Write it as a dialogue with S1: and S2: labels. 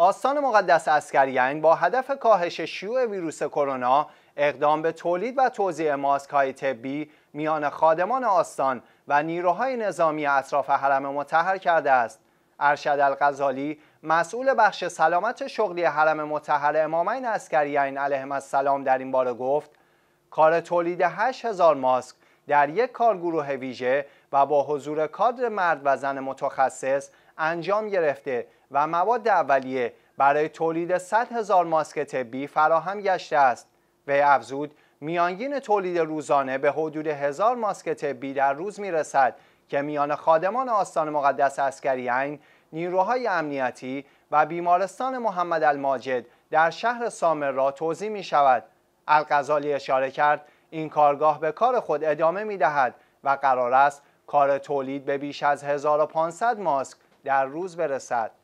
S1: آستان مقدس اسکریان یعنی با هدف کاهش شیوع ویروس کرونا اقدام به تولید و توزیع ماسک های طبی میان خادمان آستان و نیروهای نظامی اطراف حرم متحر کرده است ارشد الغزالی مسئول بخش سلامت شغلی حرم متحر امامین اسکریین علیهم السلام در این باره گفت کار تولید 8000 ماسک در یک کارگروه ویژه و با حضور کادر مرد و زن متخصص انجام گرفته و مواد اولیه برای تولید 100 هزار ماسک طبی فراهم گشته است وی افزود میانگین تولید روزانه به حدود هزار ماسک طبی در روز میرسد که میان خادمان آستان مقدس این نیروهای امنیتی و بیمارستان محمد الماجد در شهر سامر را توضیح می شود الغزالی اشاره کرد این کارگاه به کار خود ادامه می دهد و قرار است کار تولید به بیش از 1500 ماسک در روز برسد